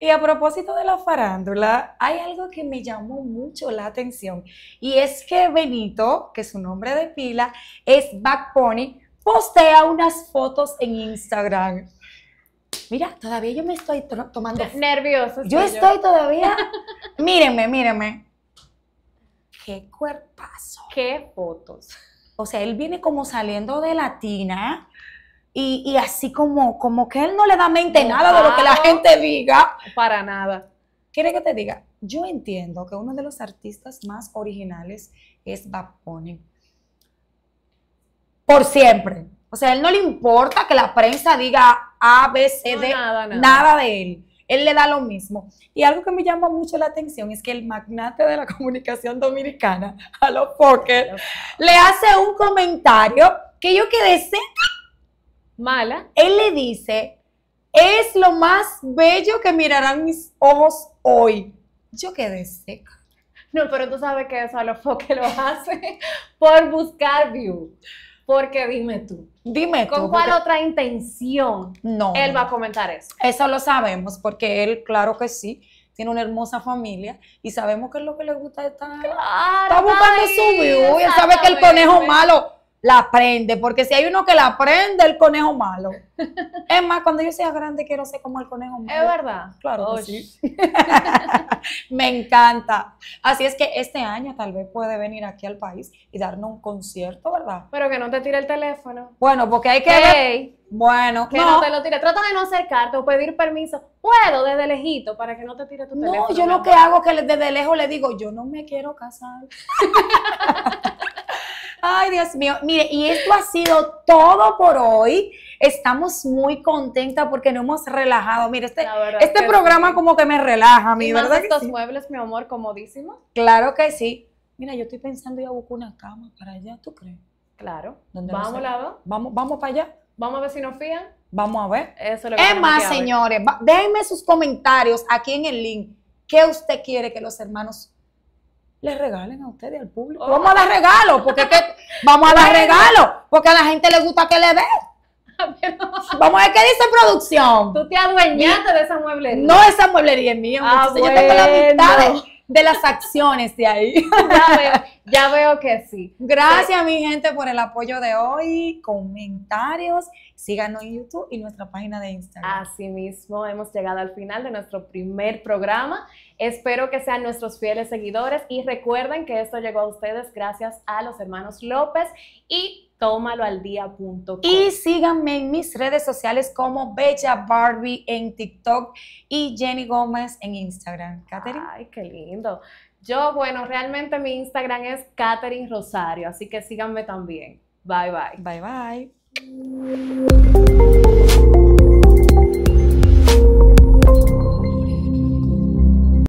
Y a propósito de la farándula, hay algo que me llamó mucho la atención y es que Benito, que su nombre de pila es Back Pony, postea unas fotos en Instagram. Mira, todavía yo me estoy tomando... Nervioso. Yo estoy todavía... mírenme, mírenme. Qué cuerpazo. Qué fotos. O sea, él viene como saliendo de la tina y, así como, como que él no le da mente nada de lo que la gente diga. Para nada. ¿Quiere que te diga? Yo entiendo que uno de los artistas más originales es Bad Por siempre. O sea, a él no le importa que la prensa diga A, B, C, D, nada, de él. Él le da lo mismo. Y algo que me llama mucho la atención es que el magnate de la comunicación dominicana, a los pokers le hace un comentario que yo quedé mala. Él le dice, es lo más bello que mirarán mis ojos hoy. Yo quedé seca. No, pero tú sabes que eso a los que lo hace por buscar view. Porque dime tú. Dime ¿Con tú. ¿Con cuál otra intención no, él va a comentar eso? Eso lo sabemos, porque él, claro que sí, tiene una hermosa familia y sabemos que es lo que le gusta estar. Claro, está buscando su view. Él sabe que el conejo malo la aprende, porque si hay uno que la aprende, el conejo malo. Es más, cuando yo sea grande quiero ser como el conejo malo. Es verdad. Claro sí. Me encanta. Así es que este año tal vez puede venir aquí al país y darnos un concierto, ¿verdad? Pero que no te tire el teléfono. Bueno, porque hay que Bueno, que no. te lo tire. Trata de no acercarte o pedir permiso. Puedo desde lejito para que no te tire tu teléfono. No, yo lo que hago es que desde lejos le digo, yo no me quiero casar. Dios mío. Mire, y esto ha sido todo por hoy. Estamos muy contentas porque nos hemos relajado. Mire, este, este programa como que me relaja mi ¿verdad? estos muebles, mi amor, comodísimos. Claro que sí. Mira, yo estoy pensando yo busco una cama para allá, ¿tú crees? Claro. vamos, lado. Vamos, vamos para allá. Vamos a ver si nos fían. Vamos a ver. Eso es más, señores, déjenme sus comentarios aquí en el link. ¿Qué usted quiere que los hermanos les regalen a ustedes, al público? ¿Cómo oh. Vamos a dar porque es que Vamos a dar regalos, porque a la gente le gusta que le dé. Vamos a ver qué dice producción. Tú te adueñaste de esa mueblería. No, esa mueblería es mía. Ah, yo tengo la mitad de, las acciones de ahí. Ya veo, que sí. Gracias, mi gente, por el apoyo de hoy. Comentarios. Síganos en YouTube y nuestra página de Instagram. Así mismo, hemos llegado al final de nuestro primer programa. Espero que sean nuestros fieles seguidores y recuerden que esto llegó a ustedes gracias a los hermanos López y tómalo al tómaloaldía.com. Y síganme en mis redes sociales como Bella Barbie en TikTok y Jenny Gómez en Instagram. Katherine. Ay, qué lindo. Yo, bueno, realmente mi Instagram es Katherine Rosario, así que síganme también. Bye bye. Bye bye.